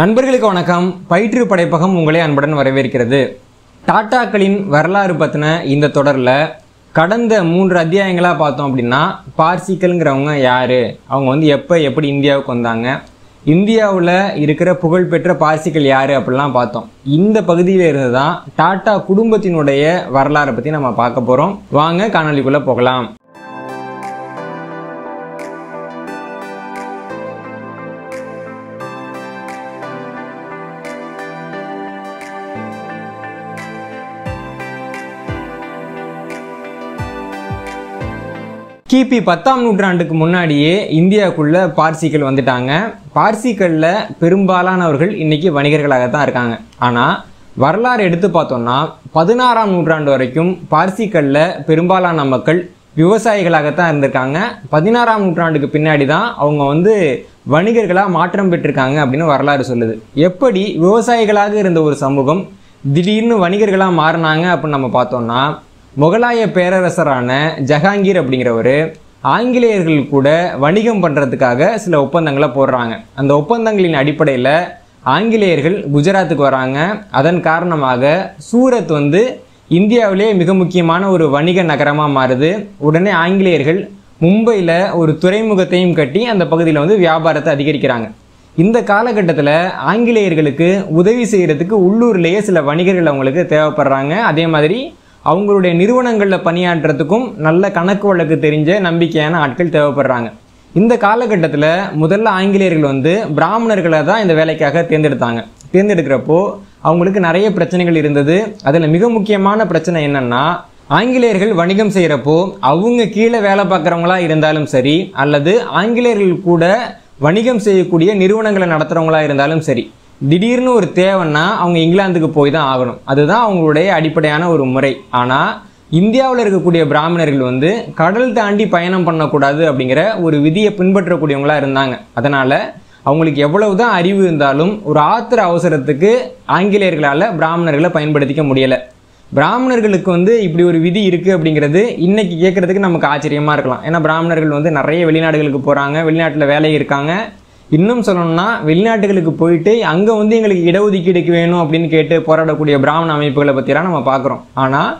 நண்பர்களுக்கு வணக்கம் பயிற்று படைப்பகம் உங்களை அன்புடன் வரவேற்கிறது டாட்டாக்களின் வரலாறு பற்றின இந்த தொடரில் கடந்த மூன்று அத்தியாயங்களாக பார்த்தோம் அப்படின்னா பார்சிக்கலுங்கிறவங்க யார் அவங்க வந்து எப்போ எப்படி இந்தியாவுக்கு வந்தாங்க இந்தியாவில் இருக்கிற புகழ்பெற்ற பார்சிக்கல் யார் அப்படிலாம் பார்த்தோம் இந்த பகுதியில் இருந்து தான் டாட்டா குடும்பத்தினுடைய வரலாறை பற்றி நம்ம பார்க்க போகிறோம் வாங்க காணொலிக்குள்ளே போகலாம் கிபி பத்தாம் நூற்றாண்டுக்கு முன்னாடியே இந்தியாவுக்குள்ள பார்சிகள் வந்துட்டாங்க பார்சிகளில் பெரும்பாலானவர்கள் இன்றைக்கி வணிகர்களாக தான் இருக்காங்க ஆனால் வரலாறு எடுத்து பார்த்தோம்னா பதினாறாம் நூற்றாண்டு வரைக்கும் பார்சிகளில் பெரும்பாலான மக்கள் விவசாயிகளாகத்தான் இருந்திருக்காங்க பதினாறாம் நூற்றாண்டுக்கு பின்னாடி தான் அவங்க வந்து வணிகர்களாக மாற்றம் பெற்றிருக்காங்க அப்படின்னு வரலாறு சொல்லுது எப்படி விவசாயிகளாக இருந்த ஒரு சமூகம் திடீர்னு வணிகர்களாக மாறினாங்க அப்படின்னு நம்ம பார்த்தோம்னா முகலாய பேரரசரான ஜஹாங்கீர் அப்படிங்கிறவர் ஆங்கிலேயர்கள் கூட வணிகம் பண்ணுறதுக்காக சில ஒப்பந்தங்களை போடுறாங்க அந்த ஒப்பந்தங்களின் அடிப்படையில் ஆங்கிலேயர்கள் குஜராத்துக்கு வராங்க அதன் காரணமாக சூரத் வந்து இந்தியாவிலே மிக முக்கியமான ஒரு வணிக நகரமாக மாறுது உடனே ஆங்கிலேயர்கள் மும்பையில் ஒரு துறைமுகத்தையும் கட்டி அந்த பகுதியில் வந்து வியாபாரத்தை அதிகரிக்கிறாங்க இந்த காலகட்டத்தில் ஆங்கிலேயர்களுக்கு உதவி செய்கிறதுக்கு உள்ளூர்லேயே சில வணிகர்கள் அவங்களுக்கு தேவைப்படுறாங்க அதே மாதிரி அவங்களுடைய நிறுவனங்களில் பணியாற்றுறதுக்கும் நல்ல கணக்கு வழக்கு தெரிஞ்ச நம்பிக்கையான ஆட்கள் தேவைப்படுறாங்க இந்த காலகட்டத்தில் முதல்ல ஆங்கிலேயர்கள் வந்து பிராமணர்களை தான் இந்த வேலைக்காக தேர்ந்தெடுத்தாங்க தேர்ந்தெடுக்கிறப்போ அவங்களுக்கு நிறைய பிரச்சனைகள் இருந்தது அதில் மிக முக்கியமான பிரச்சனை என்னென்னா ஆங்கிலேயர்கள் வணிகம் செய்கிறப்போ அவங்க கீழே வேலை பார்க்குறவங்களா இருந்தாலும் சரி அல்லது ஆங்கிலேயர்கள் கூட வணிகம் செய்யக்கூடிய நிறுவனங்களை நடத்துகிறவங்களா இருந்தாலும் சரி திடீர்னு ஒரு தேவைன்னா அவங்க இங்கிலாந்துக்கு போய் தான் ஆகணும் அதுதான் அவங்களுடைய அடிப்படையான ஒரு முறை ஆனால் இந்தியாவில் இருக்கக்கூடிய பிராமணர்கள் வந்து கடல் தாண்டி பயணம் பண்ணக்கூடாது அப்படிங்கிற ஒரு விதியை பின்பற்றக்கூடியவங்களாக இருந்தாங்க அதனால் அவங்களுக்கு எவ்வளவு தான் அறிவு இருந்தாலும் ஒரு ஆத்திர அவசரத்துக்கு ஆங்கிலேயர்களால் பிராமணர்களை பயன்படுத்திக்க முடியலை பிராமணர்களுக்கு வந்து இப்படி ஒரு விதி இருக்குது அப்படிங்கிறது இன்றைக்கி கேட்குறதுக்கு நமக்கு ஆச்சரியமாக இருக்கலாம் ஏன்னா பிராமணர்கள் வந்து நிறைய வெளிநாடுகளுக்கு போகிறாங்க வெளிநாட்டில் வேலை இருக்காங்க இன்னும் சொல்லணும்னா வெளிநாட்டுகளுக்கு போயிட்டு அங்கே வந்து எங்களுக்கு இடஒதுக்கீடுக்கு வேணும் அப்படின்னு கேட்டு போராடக்கூடிய பிராமண அமைப்புகளை பற்றிலாம் நம்ம பார்க்குறோம் ஆனால்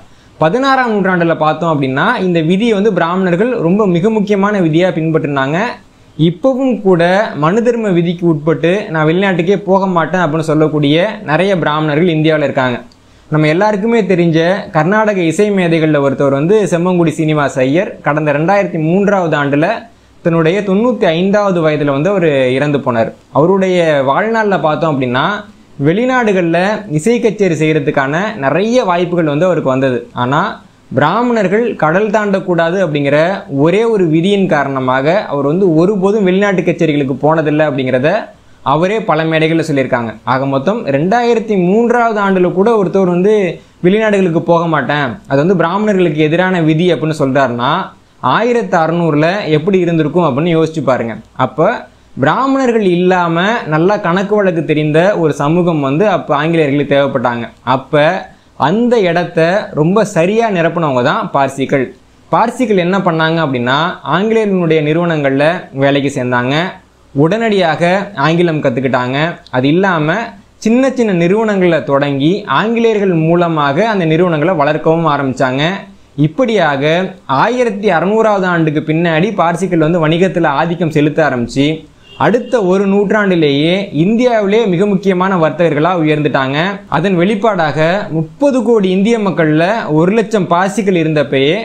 பதினாறாம் நூற்றாண்டில் பார்த்தோம் அப்படின்னா இந்த விதியை வந்து பிராமணர்கள் ரொம்ப மிக முக்கியமான விதியாக பின்பற்றினாங்க இப்போவும் கூட மனு தர்ம விதிக்கு உட்பட்டு நான் வெளிநாட்டுக்கே போக மாட்டேன் அப்படின்னு சொல்லக்கூடிய நிறைய பிராமணர்கள் இந்தியாவில் இருக்காங்க நம்ம எல்லாருக்குமே தெரிஞ்ச கர்நாடக இசை மேதைகளில் ஒருத்தவர் வந்து செம்மங்குடி சீனிவாஸ் ஐயர் கடந்த ரெண்டாயிரத்தி மூன்றாவது ஆண்டில் தன்னுடைய தொண்ணூற்றி ஐந்தாவது வயதில் வந்து அவர் இறந்து போனார் அவருடைய வாழ்நாளில் பார்த்தோம் அப்படின்னா வெளிநாடுகளில் இசை கச்சேரி செய்கிறதுக்கான நிறைய வாய்ப்புகள் வந்து அவருக்கு வந்தது ஆனால் பிராமணர்கள் கடல் தாண்டக்கூடாது அப்படிங்கிற ஒரே ஒரு விதியின் காரணமாக அவர் வந்து ஒருபோதும் வெளிநாட்டு கச்சேரிகளுக்கு போனதில்லை அப்படிங்கிறத அவரே பல மேடைகளில் சொல்லியிருக்காங்க ஆக மொத்தம் ரெண்டாயிரத்தி மூன்றாவது ஆண்டில் கூட ஒருத்தவர் வந்து வெளிநாடுகளுக்கு போக மாட்டேன் அது வந்து பிராமணர்களுக்கு எதிரான விதி அப்படின்னு சொல்கிறாருன்னா ஆயிரத்து அறநூறில் எப்படி இருந்திருக்கும் அப்படின்னு யோசிச்சு பாருங்கள் அப்போ பிராமணர்கள் இல்லாமல் நல்லா கணக்கு வழக்கு தெரிந்த ஒரு சமூகம் வந்து அப்போ ஆங்கிலேயர்களுக்கு தேவைப்பட்டாங்க அப்போ அந்த இடத்த ரொம்ப சரியாக நிரப்பினவங்க தான் பார்சிகள் பார்சிகள் என்ன பண்ணாங்க அப்படின்னா ஆங்கிலேயர்களுடைய நிறுவனங்களில் வேலைக்கு சேர்ந்தாங்க உடனடியாக ஆங்கிலம் கற்றுக்கிட்டாங்க அது இல்லாமல் சின்ன சின்ன நிறுவனங்களை தொடங்கி ஆங்கிலேயர்கள் மூலமாக அந்த நிறுவனங்களை வளர்க்கவும் ஆரம்பித்தாங்க இப்படியாக ஆயிரத்தி அறநூறாவது ஆண்டுக்கு பின்னாடி பார்சிக்கல் வந்து வணிகத்தில் ஆதிக்கம் செலுத்த ஆரம்பித்து அடுத்த ஒரு நூற்றாண்டிலேயே இந்தியாவிலே மிக முக்கியமான வர்த்தகர்களாக உயர்ந்துட்டாங்க அதன் வெளிப்பாடாக முப்பது கோடி இந்திய மக்களில் ஒரு லட்சம் பார்சிக்கல் இருந்தப்பயே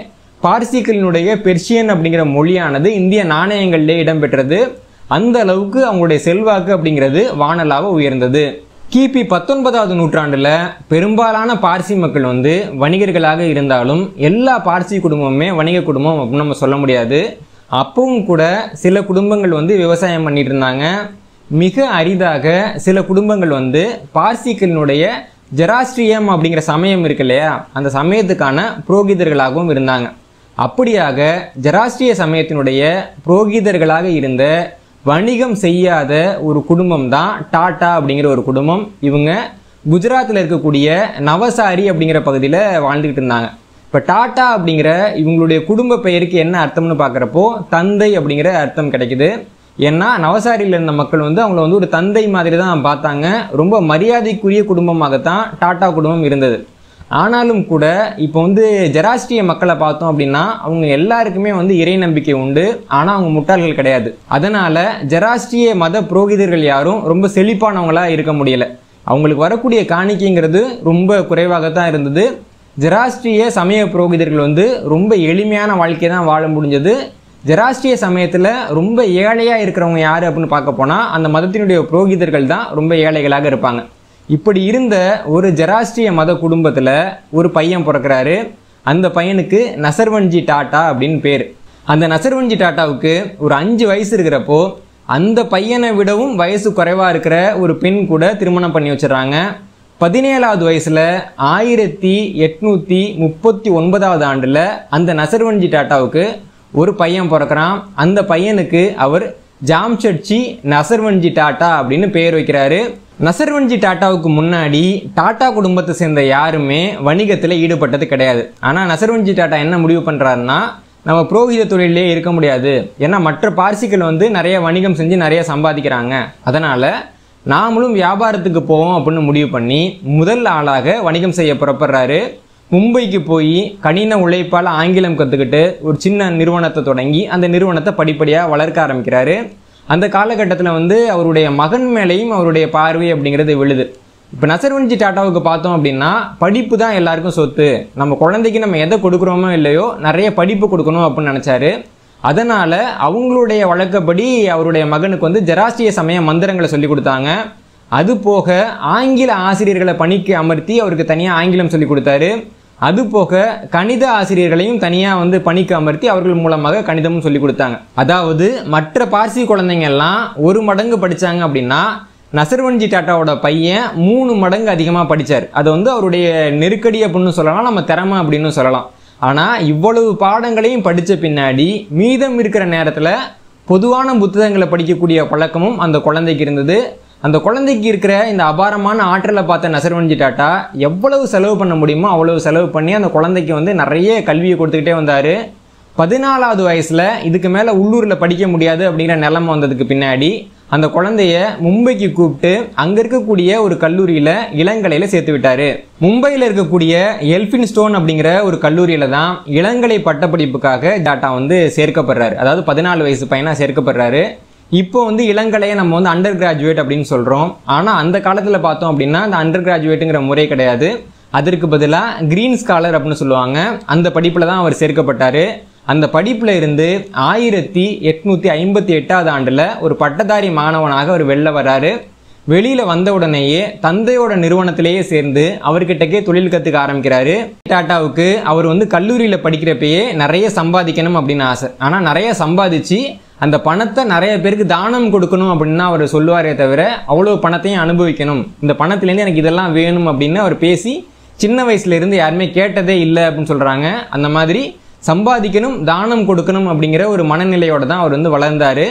பார்சிக்கலினுடைய பெர்ஷியன் அப்படிங்கிற மொழியானது இந்திய நாணயங்களிலே இடம்பெற்றது அந்த அளவுக்கு அவங்களுடைய செல்வாக்கு அப்படிங்கிறது வானலாக உயர்ந்தது கிபி பத்தொன்பதாவது நூற்றாண்டில் பெரும்பாலான பார்சி மக்கள் வந்து வணிகர்களாக இருந்தாலும் எல்லா பார்சி குடும்பமுமே வணிக குடும்பம் அப்படின்னு நம்ம சொல்ல முடியாது அப்பவும் கூட சில குடும்பங்கள் வந்து விவசாயம் பண்ணிட்டு இருந்தாங்க மிக அரிதாக சில குடும்பங்கள் வந்து பார்சிக்களினுடைய ஜெராஸ்ட்ரியம் அப்படிங்கிற சமயம் இருக்கு இல்லையா அந்த சமயத்துக்கான புரோகிதர்களாகவும் இருந்தாங்க அப்படியாக ஜெராஸ்ட்ரிய சமயத்தினுடைய புரோகிதர்களாக இருந்த வணிகம் செய்யாத ஒரு குடும்பம் தான் டாட்டா அப்படிங்கிற ஒரு குடும்பம் இவங்க குஜராத்தில் இருக்கக்கூடிய நவசாரி அப்படிங்கிற பகுதியில் வாழ்ந்துக்கிட்டு இருந்தாங்க இப்போ டாட்டா அப்படிங்கிற இவங்களுடைய குடும்ப பெயருக்கு என்ன அர்த்தம்னு பார்க்குறப்போ தந்தை அப்படிங்கிற அர்த்தம் கிடைக்குது ஏன்னா நவசாரியில் இருந்த மக்கள் வந்து அவங்கள வந்து ஒரு தந்தை மாதிரி தான் பார்த்தாங்க ரொம்ப மரியாதைக்குரிய குடும்பமாகத்தான் டாட்டா குடும்பம் இருந்தது ஆனாலும் கூட இப்போ வந்து ஜெராஸ்டிய மக்களை பார்த்தோம் அப்படின்னா அவங்க எல்லாருக்குமே வந்து இறை நம்பிக்கை உண்டு ஆனால் அவங்க முட்டாள்கள் கிடையாது அதனால் ஜெராஸ்டிய மத புரோகிதர்கள் யாரும் ரொம்ப செழிப்பானவங்களாக இருக்க முடியல அவங்களுக்கு வரக்கூடிய காணிக்கைங்கிறது ரொம்ப குறைவாக தான் இருந்தது ஜெராஸ்டிய சமய புரோகிதர்கள் வந்து ரொம்ப எளிமையான வாழ்க்கையை தான் வாழ முடிஞ்சது ஜெராஸ்டிய சமயத்தில் ரொம்ப ஏழையாக இருக்கிறவங்க யார் அப்படின்னு பார்க்க போனால் அந்த மதத்தினுடைய புரோகிதர்கள் தான் ரொம்ப ஏழைகளாக இருப்பாங்க இப்படி இருந்த ஒரு ஜெராஸ்ட்ரிய மத குடும்பத்தில் ஒரு பையன் பிறக்கிறாரு அந்த பையனுக்கு நசர்வன்ஜி டாட்டா அப்படின்னு பேர் அந்த நசர்வன்ஜி டாட்டாவுக்கு ஒரு அஞ்சு வயசு இருக்கிறப்போ அந்த பையனை விடவும் வயசு குறைவாக இருக்கிற ஒரு பெண் கூட திருமணம் பண்ணி வச்சிடறாங்க பதினேழாவது வயசில் ஆயிரத்தி எட்நூற்றி முப்பத்தி ஒன்பதாவது ஆண்டில் அந்த நசர்வன்ஜி டாட்டாவுக்கு ஒரு பையன் பிறக்கிறான் அந்த பையனுக்கு அவர் ஜாம்ஷட்சி நசர்வன்ஜி டாட்டா அப்படின்னு பேர் வைக்கிறாரு நசர்வன்ஜி டாட்டாவுக்கு முன்னாடி டாட்டா குடும்பத்தை சேர்ந்த யாருமே வணிகத்தில் ஈடுபட்டது கிடையாது ஆனால் நசர்வன்ஜி டாட்டா என்ன முடிவு பண்ணுறாருன்னா நம்ம புரோகித தொழிலே இருக்க முடியாது ஏன்னா மற்ற பார்சிகள் வந்து நிறைய வணிகம் செஞ்சு நிறைய சம்பாதிக்கிறாங்க அதனால் நாமளும் வியாபாரத்துக்கு போவோம் அப்படின்னு முடிவு பண்ணி முதல் ஆளாக வணிகம் செய்ய புறப்படுறாரு மும்பைக்கு போய் கடின உழைப்பால் ஆங்கிலம் கற்றுக்கிட்டு ஒரு சின்ன நிறுவனத்தை தொடங்கி அந்த நிறுவனத்தை படிப்படியாக வளர்க்க ஆரம்பிக்கிறாரு அந்த காலகட்டத்தில் வந்து அவருடைய மகன் மேலேயும் அவருடைய பார்வை அப்படிங்கிறது விழுது இப்போ நசர்வன்ஜி டாட்டாவுக்கு பார்த்தோம் அப்படின்னா படிப்பு தான் எல்லாருக்கும் சொத்து நம்ம குழந்தைக்கு நம்ம எதை கொடுக்குறோமோ இல்லையோ நிறைய படிப்பு கொடுக்கணும் அப்படின்னு நினச்சாரு அதனால் அவங்களுடைய வழக்கப்படி அவருடைய மகனுக்கு வந்து ஜராஸ்டிய சமய மந்திரங்களை சொல்லி கொடுத்தாங்க அது போக ஆங்கில ஆசிரியர்களை பணிக்கு அமர்த்தி அவருக்கு தனியாக ஆங்கிலம் சொல்லி கொடுத்தாரு அதுபோக கணித ஆசிரியர்களையும் தனியாக வந்து பணிக்கு அமர்த்தி அவர்கள் மூலமாக கணிதமும் சொல்லி கொடுத்தாங்க அதாவது மற்ற பார்சி குழந்தைங்க எல்லாம் ஒரு மடங்கு படித்தாங்க அப்படின்னா நசர்வன்ஜி டாட்டாவோட பையன் மூணு மடங்கு அதிகமாக படித்தார் அது வந்து அவருடைய நெருக்கடி அப்படின்னு சொல்லலாம் நம்ம திறமை அப்படின்னு சொல்லலாம் ஆனால் இவ்வளவு பாடங்களையும் படித்த பின்னாடி மீதம் இருக்கிற நேரத்தில் பொதுவான புத்தகங்களை படிக்கக்கூடிய பழக்கமும் அந்த குழந்தைக்கு இருந்தது அந்த குழந்தைக்கு இருக்கிற இந்த அபாரமான ஆற்றலை பார்த்த நசர்வஞ்சி டாட்டா எவ்வளவு செலவு பண்ண முடியுமோ அவ்வளவு செலவு பண்ணி அந்த குழந்தைக்கு வந்து நிறைய கல்வியை கொடுத்துக்கிட்டே வந்தார் பதினாலாவது வயசில் இதுக்கு மேலே உள்ளூரில் படிக்க முடியாது அப்படிங்கிற நிலமை வந்ததுக்கு பின்னாடி அந்த குழந்தைய மும்பைக்கு கூப்பிட்டு அங்கே இருக்கக்கூடிய ஒரு கல்லூரியில் இளங்கலையில் சேர்த்து விட்டார் மும்பையில் இருக்கக்கூடிய எல்ஃபின் ஸ்டோன் அப்படிங்கிற ஒரு கல்லூரியில் தான் இளங்கலை பட்டப்படிப்புக்காக டாட்டா வந்து சேர்க்கப்படுறாரு அதாவது பதினாலு வயசு பையனாக சேர்க்கப்படுறாரு இப்போ வந்து இளங்கலையை நம்ம வந்து அண்டர் கிராஜுவேட் அப்படின்னு சொல்கிறோம் ஆனால் அந்த காலத்தில் பார்த்தோம் அப்படின்னா அந்த அண்டர் கிராஜுவேட்டுங்கிற முறை கிடையாது அதற்கு பதிலாக கிரீன் ஸ்காலர் அப்படின்னு சொல்லுவாங்க அந்த படிப்பில் தான் அவர் சேர்க்கப்பட்டார் அந்த படிப்பில் இருந்து ஆயிரத்தி எட்நூற்றி ஐம்பத்தி எட்டாவது ஆண்டில் ஒரு பட்டதாரி மாணவனாக அவர் வெளில வர்றாரு வெளியில் வந்த உடனேயே தந்தையோட நிறுவனத்திலேயே சேர்ந்து அவர்கிட்டக்கே தொழில் கற்றுக்க ஆரம்பிக்கிறாரு டாட்டாவுக்கு அவர் வந்து கல்லூரியில் படிக்கிறப்பயே நிறைய சம்பாதிக்கணும் அப்படின்னு ஆசை ஆனால் நிறைய சம்பாதிச்சு அந்த பணத்தை நிறைய பேருக்கு தானம் கொடுக்கணும் அப்படின்னா அவர் சொல்லுவாரே தவிர அவ்வளோ பணத்தையும் அனுபவிக்கணும் இந்த பணத்துலேருந்து எனக்கு இதெல்லாம் வேணும் அப்படின்னு அவர் பேசி சின்ன வயசுலேருந்து யாருமே கேட்டதே இல்லை அப்படின்னு சொல்கிறாங்க அந்த மாதிரி சம்பாதிக்கணும் தானம் கொடுக்கணும் அப்படிங்கிற ஒரு மனநிலையோடு தான் அவர் வந்து வளர்ந்தார்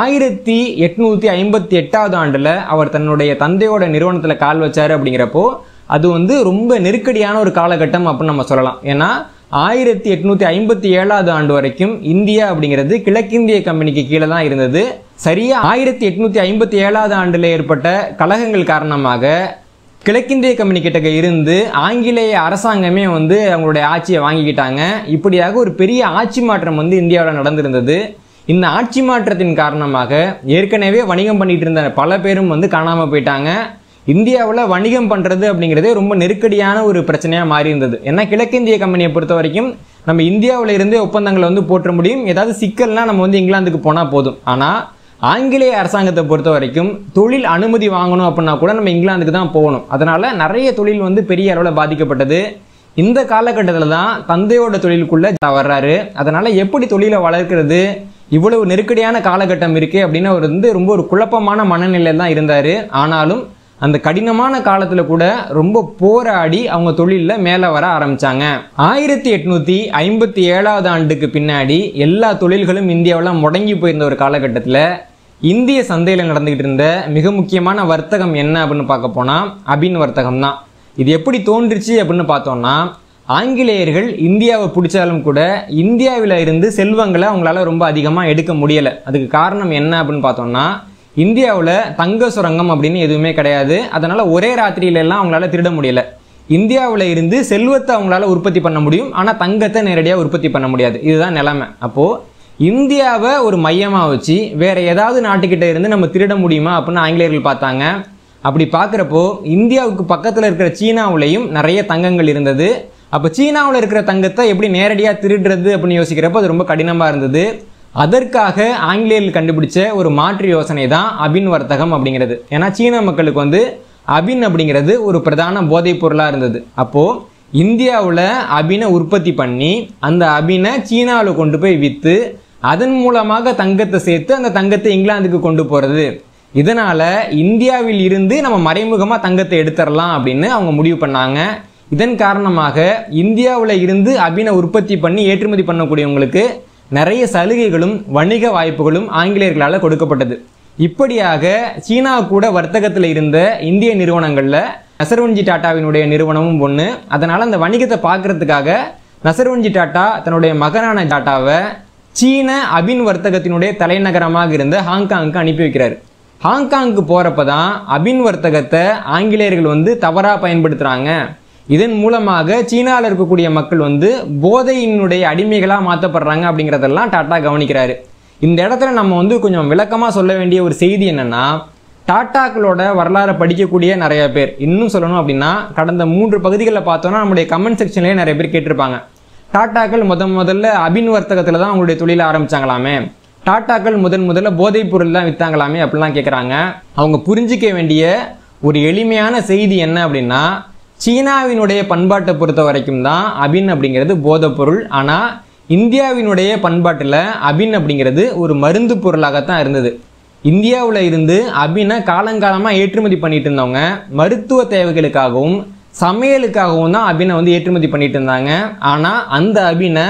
ஆயிரத்தி எட்நூற்றி ஐம்பத்தி எட்டாவது ஆண்டில் அவர் தன்னுடைய தந்தையோட நிறுவனத்தில் கால் வச்சார் அப்படிங்கிறப்போ அது வந்து ரொம்ப நெருக்கடியான ஒரு காலகட்டம் அப்படின்னு நம்ம சொல்லலாம் ஏன்னா ஆயிரத்தி எட்நூற்றி ஐம்பத்தி ஏழாவது ஆண்டு வரைக்கும் இந்தியா அப்படிங்கிறது கிழக்கிந்திய கம்பெனிக்கு கீழே தான் இருந்தது சரியாக ஆயிரத்தி எட்நூற்றி ஐம்பத்தி ஏழாவது ஆண்டில் ஏற்பட்ட கழகங்கள் காரணமாக கிழக்கிந்திய கம்பெனி கிட்ட இருந்து ஆங்கிலேய அரசாங்கமே வந்து அவங்களுடைய ஆட்சியை வாங்கிக்கிட்டாங்க இப்படியாக ஒரு பெரிய ஆட்சி மாற்றம் வந்து இந்தியாவில் நடந்திருந்தது இந்த ஆட்சி மாற்றத்தின் காரணமாக ஏற்கனவே வணிகம் பண்ணிகிட்டு இருந்த பல பேரும் வந்து காணாமல் போயிட்டாங்க இந்தியாவில் வணிகம் பண்ணுறது அப்படிங்கிறதே ரொம்ப நெருக்கடியான ஒரு பிரச்சனையாக மாறி இருந்தது ஏன்னா கிழக்கிந்திய கம்பெனியை பொறுத்த வரைக்கும் நம்ம இந்தியாவில் இருந்தே ஒப்பந்தங்களை வந்து போற்ற முடியும் ஏதாவது சிக்கல்னால் நம்ம வந்து இங்கிலாந்துக்கு போனால் போதும் ஆனால் ஆங்கிலேய அரசாங்கத்தை பொறுத்த வரைக்கும் தொழில் அனுமதி வாங்கணும் அப்படின்னா கூட நம்ம இங்கிலாந்துக்கு தான் போகணும் அதனால் நிறைய தொழில் வந்து பெரிய அளவில் பாதிக்கப்பட்டது இந்த காலகட்டத்தில் தான் தந்தையோட தொழிலுக்குள்ளே வர்றாரு அதனால் எப்படி தொழிலை வளர்க்குறது இவ்வளவு நெருக்கடியான காலகட்டம் இருக்குது அப்படின்னு அவர் வந்து ரொம்ப ஒரு குழப்பமான மனநிலையில் தான் இருந்தார் ஆனாலும் அந்த கடினமான காலத்தில் கூட ரொம்ப போராடி அவங்க தொழிலில் மேலே வர ஆரம்பித்தாங்க ஆயிரத்தி எட்நூற்றி ஐம்பத்தி ஏழாவது ஆண்டுக்கு பின்னாடி எல்லா தொழில்களும் இந்தியாவில் முடங்கி போயிருந்த ஒரு காலகட்டத்தில் இந்திய சந்தையில் நடந்துக்கிட்டு இருந்த மிக முக்கியமான வர்த்தகம் என்ன அப்படின்னு பார்க்க போனால் அபின் வர்த்தகம் தான் இது எப்படி தோன்றுச்சு அப்படின்னு பார்த்தோம்னா ஆங்கிலேயர்கள் இந்தியாவை பிடிச்சாலும் கூட இந்தியாவில் இருந்து செல்வங்களை அவங்களால ரொம்ப அதிகமாக எடுக்க முடியலை அதுக்கு காரணம் என்ன அப்படின்னு பார்த்தோம்னா இந்தியாவில் தங்க சுரங்கம் அப்படின்னு எதுவுமே கிடையாது அதனால் ஒரே ராத்திரியிலெல்லாம் அவங்களால திருட முடியல இந்தியாவில் இருந்து செல்வத்தை அவங்களால உற்பத்தி பண்ண முடியும் ஆனால் தங்கத்தை நேரடியாக உற்பத்தி பண்ண முடியாது இதுதான் நிலைமை அப்போது இந்தியாவை ஒரு மையமாக வச்சு வேறு ஏதாவது நாட்டுக்கிட்ட இருந்து நம்ம திருட முடியுமா அப்படின்னு ஆங்கிலேயர்கள் பார்த்தாங்க அப்படி பார்க்குறப்போ இந்தியாவுக்கு பக்கத்தில் இருக்கிற சீனாவிலையும் நிறைய தங்கங்கள் இருந்தது அப்போ சீனாவில் இருக்கிற தங்கத்தை எப்படி நேரடியாக திருடுறது அப்படின்னு யோசிக்கிறப்போ அது ரொம்ப கடினமாக இருந்தது அதற்காக ஆங்கிலேயர்கள் கண்டுபிடிச்ச ஒரு மாற்று யோசனை தான் அபின் வர்த்தகம் அப்படிங்கிறது ஏன்னா சீன மக்களுக்கு வந்து அபின் அப்படிங்கிறது ஒரு பிரதான போதைப் பொருளாக இருந்தது அப்போது இந்தியாவில் அபினை உற்பத்தி பண்ணி அந்த அபினை சீனாவில் கொண்டு போய் விற்று அதன் மூலமாக தங்கத்தை சேர்த்து அந்த தங்கத்தை இங்கிலாந்துக்கு கொண்டு போகிறது இதனால் இந்தியாவில் இருந்து நம்ம மறைமுகமாக தங்கத்தை எடுத்துடலாம் அப்படின்னு அவங்க முடிவு பண்ணாங்க இதன் காரணமாக இந்தியாவில் இருந்து அபினை உற்பத்தி பண்ணி ஏற்றுமதி பண்ணக்கூடியவங்களுக்கு நிறைய சலுகைகளும் வணிக வாய்ப்புகளும் ஆங்கிலேயர்களால் கொடுக்கப்பட்டது இப்படியாக சீனா கூட வர்த்தகத்தில் இருந்த இந்திய நிறுவனங்களில் நசர்வன்ஜி டாட்டாவினுடைய நிறுவனமும் ஒன்று அதனால் அந்த வணிகத்தை பார்க்குறதுக்காக நசர்வன்ஜி டாட்டா தன்னுடைய மகனான டாட்டாவை சீன அபின் வர்த்தகத்தினுடைய தலைநகரமாக இருந்த ஹாங்காங்க்கு அனுப்பி வைக்கிறார் ஹாங்காங்க்கு போகிறப்ப தான் அபின் வர்த்தகத்தை ஆங்கிலேயர்கள் வந்து தவறாக பயன்படுத்துகிறாங்க இதன் மூலமாக சீனாவில் இருக்கக்கூடிய மக்கள் வந்து போதையினுடைய அடிமைகளாக மாற்றப்படுறாங்க அப்படிங்கிறதெல்லாம் டாட்டா கவனிக்கிறாரு இந்த இடத்துல நம்ம வந்து கொஞ்சம் விளக்கமாக சொல்ல வேண்டிய ஒரு செய்தி என்னென்னா டாட்டாக்களோட வரலாறை படிக்கக்கூடிய நிறைய பேர் இன்னும் சொல்லணும் அப்படின்னா கடந்த மூன்று பகுதிகளில் பார்த்தோன்னா நம்முடைய கமெண்ட் செக்ஷன்லேயே நிறைய பேர் கேட்டிருப்பாங்க டாட்டாக்கள் முத முதல்ல அபின் வர்த்தகத்தில் தான் அவங்களுடைய தொழிலை ஆரம்பித்தாங்களாமே டாட்டாக்கள் முதன் முதல்ல போதைப் பொருள் தான் விற்றாங்களாமே அப்படிலாம் கேட்குறாங்க அவங்க புரிஞ்சிக்க வேண்டிய ஒரு எளிமையான செய்தி என்ன அப்படின்னா சீனாவினுடைய பண்பாட்டை பொறுத்த வரைக்கும் தான் அபின் அப்படிங்கிறது போதைப்பொருள் ஆனால் இந்தியாவினுடைய பண்பாட்டில் அபின் அப்படிங்கிறது ஒரு மருந்து பொருளாகத்தான் இருந்தது இந்தியாவில் இருந்து அபினை காலங்காலமாக ஏற்றுமதி பண்ணிட்டு இருந்தவங்க மருத்துவ தேவைகளுக்காகவும் சமையலுக்காகவும் தான் அபினை வந்து ஏற்றுமதி பண்ணிட்டு இருந்தாங்க ஆனால் அந்த அபினை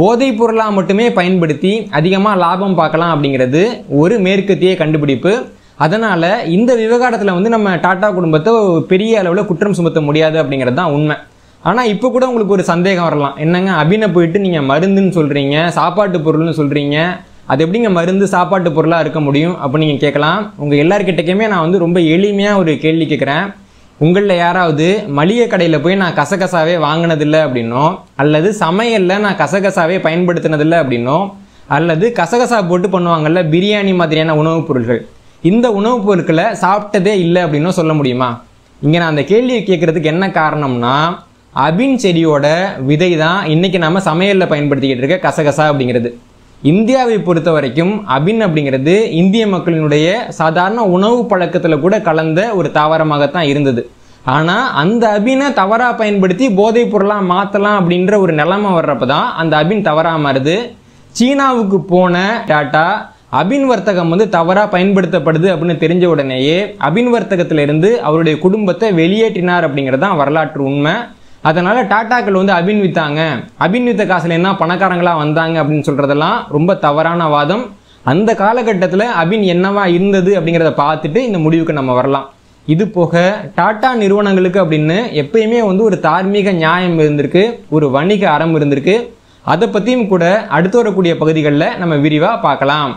போதைப் பொருளாக மட்டுமே பயன்படுத்தி அதிகமாக லாபம் பார்க்கலாம் அப்படிங்கிறது ஒரு மேற்கத்திய கண்டுபிடிப்பு அதனால் இந்த விவகாரத்தில் வந்து நம்ம டாடா குடும்பத்தை பெரிய அளவில் குற்றம் சுமத்த முடியாது அப்படிங்கிறது தான் உண்மை ஆனால் இப்போ கூட உங்களுக்கு ஒரு சந்தேகம் வரலாம் என்னங்க அபினை போயிட்டு நீங்கள் மருந்துன்னு சொல்கிறீங்க சாப்பாட்டு பொருள்னு சொல்கிறீங்க அது எப்படிங்க மருந்து சாப்பாட்டு பொருளாக இருக்க முடியும் அப்படின்னு நீங்கள் கேட்கலாம் உங்கள் எல்லார்கிட்டக்குமே நான் வந்து ரொம்ப எளிமையாக ஒரு கேள்வி கேட்குறேன் உங்களில் யாராவது மளிகை கடையில் போய் நான் கசகசாவே வாங்கினதில்லை அப்படின்னோ அல்லது சமையலில் நான் கசகசாவே பயன்படுத்தினதில்லை அப்படின்னோ அல்லது கசகசா போட்டு பண்ணுவாங்கல்ல பிரியாணி மாதிரியான உணவுப் பொருள்கள் இந்த உணவுப் பொருட்களை சாப்பிட்டதே இல்லை அப்படின்னும் சொல்ல முடியுமா இங்கே நான் அந்த கேள்வியை கேட்குறதுக்கு என்ன காரணம்னா அபின் செடியோட விதை தான் இன்றைக்கி நம்ம சமையலில் பயன்படுத்திக்கிட்டு இருக்க கசகசா அப்படிங்கிறது இந்தியாவை பொறுத்த வரைக்கும் அபின் அப்படிங்கிறது இந்திய மக்களினுடைய சாதாரண உணவு பழக்கத்தில் கூட கலந்த ஒரு தாவரமாகத்தான் இருந்தது ஆனால் அந்த அபினை தவறாக பயன்படுத்தி போதைப் பொருளாக மாற்றலாம் அப்படின்ற ஒரு நிலைமை வர்றப்ப தான் அந்த அபின் தவறாக மாறுது சீனாவுக்கு போன டாட்டா அபின் வர்த்தகம் வந்து தவறாக பயன்படுத்தப்படுது அப்படின்னு தெரிஞ்ச உடனேயே அபின் வர்த்தகத்திலிருந்து அவருடைய குடும்பத்தை வெளியேற்றினார் அப்படிங்கிறது தான் வரலாற்று உண்மை அதனால் டாட்டாக்கள் வந்து அபின் வித்தாங்க அபின் வித்த காசுல என்ன பணக்காரங்களாக வந்தாங்க அப்படின்னு சொல்கிறதெல்லாம் ரொம்ப தவறான வாதம் அந்த காலகட்டத்தில் அபின் என்னவா இருந்தது அப்படிங்கிறத பார்த்துட்டு இந்த முடிவுக்கு நம்ம வரலாம் இது போக டாடா நிறுவனங்களுக்கு அப்படின்னு எப்பயுமே வந்து ஒரு தார்மீக நியாயம் இருந்திருக்கு ஒரு வணிக அறம் இருந்திருக்கு அதை பற்றியும் கூட அடுத்து வரக்கூடிய பகுதிகளில் நம்ம விரிவாக பார்க்கலாம்